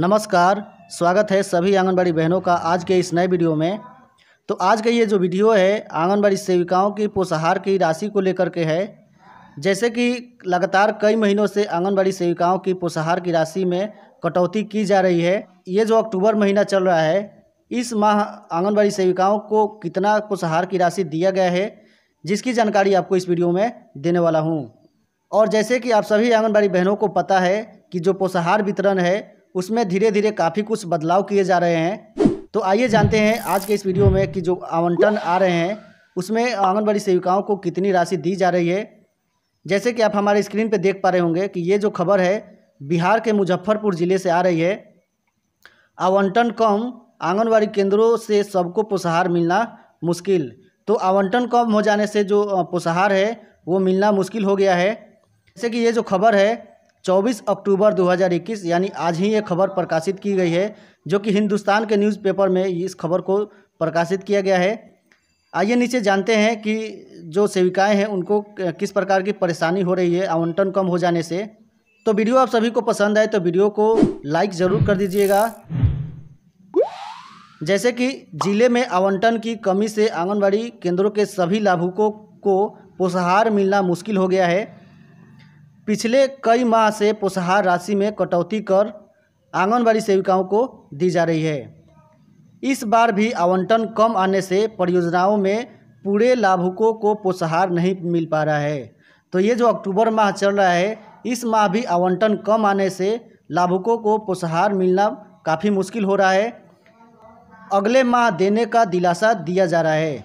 नमस्कार स्वागत है सभी आंगनबाड़ी बहनों का आज के इस नए वीडियो में तो आज का ये जो वीडियो है आंगनबाड़ी सेविकाओं की पोषाहार की राशि को लेकर के है जैसे कि लगातार कई महीनों से आंगनबाड़ी सेविकाओं की पोषाहार की राशि में कटौती की जा रही है ये जो अक्टूबर महीना चल रहा है इस माह आंगनबाड़ी सेविकाओं को कितना पोषाहार की राशि दिया गया है जिसकी जानकारी आपको इस वीडियो में देने वाला हूँ और जैसे कि आप सभी आंगनबाड़ी बहनों को पता है कि जो पोषाहार वितरण है उसमें धीरे धीरे काफ़ी कुछ बदलाव किए जा रहे हैं तो आइए जानते हैं आज के इस वीडियो में कि जो आवंटन आ रहे हैं उसमें आंगनबाड़ी सेविकाओं को कितनी राशि दी जा रही है जैसे कि आप हमारे स्क्रीन पर देख पा रहे होंगे कि ये जो खबर है बिहार के मुजफ्फरपुर ज़िले से आ रही है आवंटन कम आंगनबाड़ी केंद्रों से सबको पोषाहार मिलना मुश्किल तो आवंटन कम हो जाने से जो पोषाहार है वो मिलना मुश्किल हो गया है जैसे कि ये जो खबर है 24 अक्टूबर 2021 यानी आज ही ये खबर प्रकाशित की गई है जो कि हिंदुस्तान के न्यूज़पेपर में इस खबर को प्रकाशित किया गया है आइए नीचे जानते हैं कि जो सेविकाएं हैं उनको किस प्रकार की परेशानी हो रही है आवंटन कम हो जाने से तो वीडियो आप सभी को पसंद आए तो वीडियो को लाइक ज़रूर कर दीजिएगा जैसे कि जिले में आवंटन की कमी से आंगनबाड़ी केंद्रों के सभी लाभुकों को पोषाहार मिलना मुश्किल हो गया है पिछले कई माह से पोषाहार राशि में कटौती कर आंगनबाड़ी सेविकाओं को दी जा रही है इस बार भी आवंटन कम आने से परियोजनाओं में पूरे लाभुकों को पोषाहार नहीं मिल पा रहा है तो ये जो अक्टूबर माह चल रहा है इस माह भी आवंटन कम आने से लाभुकों को पोषाहार मिलना काफ़ी मुश्किल हो रहा है अगले माह देने का दिलासा दिया जा रहा है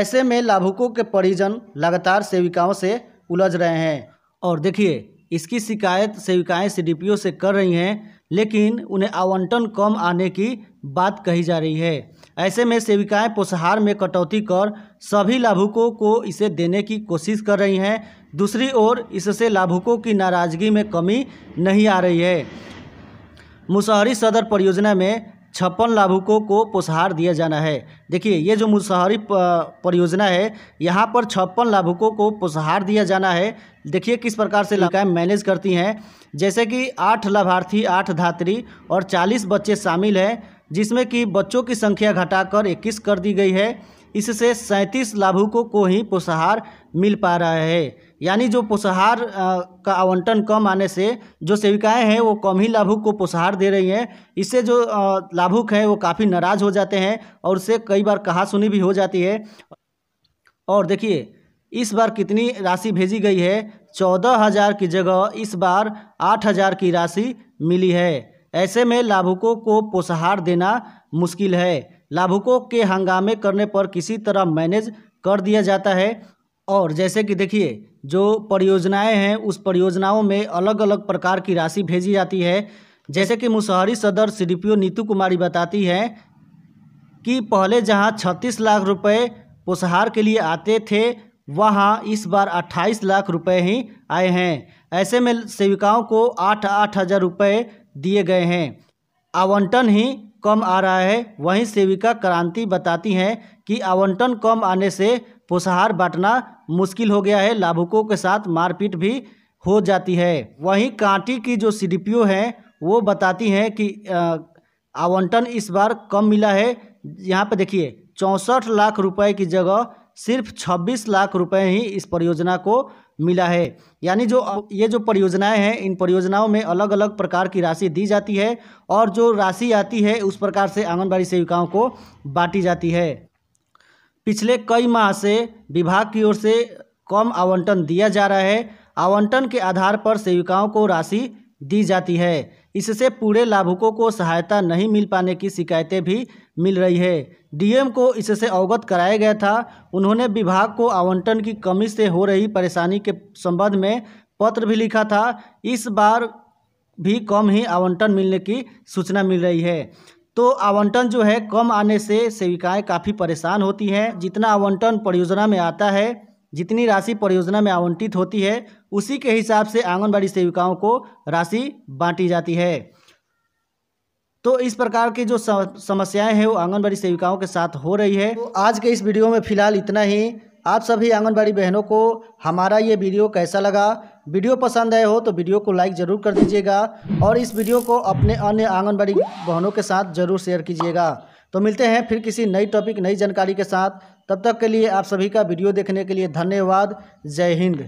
ऐसे में लाभुकों के परिजन लगातार सेविकाओं से उलझ रहे हैं और देखिए इसकी शिकायत सेविकाएं सीडीपीओ से कर रही हैं लेकिन उन्हें आवंटन कम आने की बात कही जा रही है ऐसे में सेविकाएं पोषहार में कटौती कर सभी लाभुकों को इसे देने की कोशिश कर रही हैं दूसरी ओर इससे लाभुकों की नाराज़गी में कमी नहीं आ रही है मुसहरी सदर परियोजना में छप्पन लाभुकों को पोषाहार दिया जाना है देखिए ये जो मुसहरी परियोजना है यहाँ पर छप्पन लाभुकों को पोषाहार दिया जाना है देखिए किस प्रकार से लाकाएँ मैनेज करती हैं जैसे कि आठ लाभार्थी आठ धात्री और चालीस बच्चे शामिल हैं जिसमें कि बच्चों की संख्या घटाकर इक्कीस कर दी गई है इससे सैंतीस लाभुकों को ही पोषाहार मिल पा रहा है यानी जो पोषाहार का आवंटन कम आने से जो सेविकाएं हैं वो कम ही लाभुक को पोषाहार दे रही हैं इससे जो लाभुक हैं वो काफ़ी नाराज़ हो जाते हैं और उससे कई बार कहा सुनी भी हो जाती है और देखिए इस बार कितनी राशि भेजी गई है चौदह हज़ार की जगह इस बार आठ हज़ार की राशि मिली है ऐसे में लाभुकों को पोषाहार देना मुश्किल है लाभुकों के हंगामे करने पर किसी तरह मैनेज कर दिया जाता है और जैसे कि देखिए जो परियोजनाएं हैं उस परियोजनाओं में अलग अलग प्रकार की राशि भेजी जाती है जैसे कि मुसहरी सदर सी नीतू कुमारी बताती हैं कि पहले जहां 36 लाख रुपए पोषहार के लिए आते थे वहां इस बार 28 लाख रुपए ही आए हैं ऐसे में सेविकाओं को आठ आठ हज़ार रुपये दिए गए हैं आवंटन ही कम आ रहा है वहीं सेविका क्रांति बताती हैं कि आवंटन कम आने से पोषाहार बांटना मुश्किल हो गया है लाभुकों के साथ मारपीट भी हो जाती है वहीं कांटी की जो सी हैं वो बताती हैं कि आवंटन इस बार कम मिला है यहाँ पर देखिए चौंसठ लाख रुपए की जगह सिर्फ छब्बीस लाख रुपए ही इस परियोजना को मिला है यानी जो ये जो परियोजनाएं हैं इन परियोजनाओं में अलग अलग प्रकार की राशि दी जाती है और जो राशि आती है उस प्रकार से आंगनबाड़ी सेविकाओं को बांटी जाती है पिछले कई माह से विभाग की ओर से कम आवंटन दिया जा रहा है आवंटन के आधार पर सेविकाओं को राशि दी जाती है इससे पूरे लाभुकों को सहायता नहीं मिल पाने की शिकायतें भी मिल रही है डीएम को इससे अवगत कराया गया था उन्होंने विभाग को आवंटन की कमी से हो रही परेशानी के संबंध में पत्र भी लिखा था इस बार भी कम ही आवंटन मिलने की सूचना मिल रही है तो आवंटन जो है कम आने से सेविकाएं काफ़ी परेशान होती हैं जितना आवंटन परियोजना में आता है जितनी राशि परियोजना में आवंटित होती है उसी के हिसाब से आंगनबाड़ी सेविकाओं को राशि बांटी जाती है तो इस प्रकार की जो समस्याएं हैं वो आंगनबाड़ी सेविकाओं के साथ हो रही है तो आज के इस वीडियो में फिलहाल इतना ही आप सभी आंगनबाड़ी बहनों को हमारा ये वीडियो कैसा लगा वीडियो पसंद आए हो तो वीडियो को लाइक ज़रूर कर दीजिएगा और इस वीडियो को अपने अन्य आंगनबाड़ी बहनों के साथ ज़रूर शेयर कीजिएगा तो मिलते हैं फिर किसी नई टॉपिक नई जानकारी के साथ तब तक के लिए आप सभी का वीडियो देखने के लिए धन्यवाद जय हिंद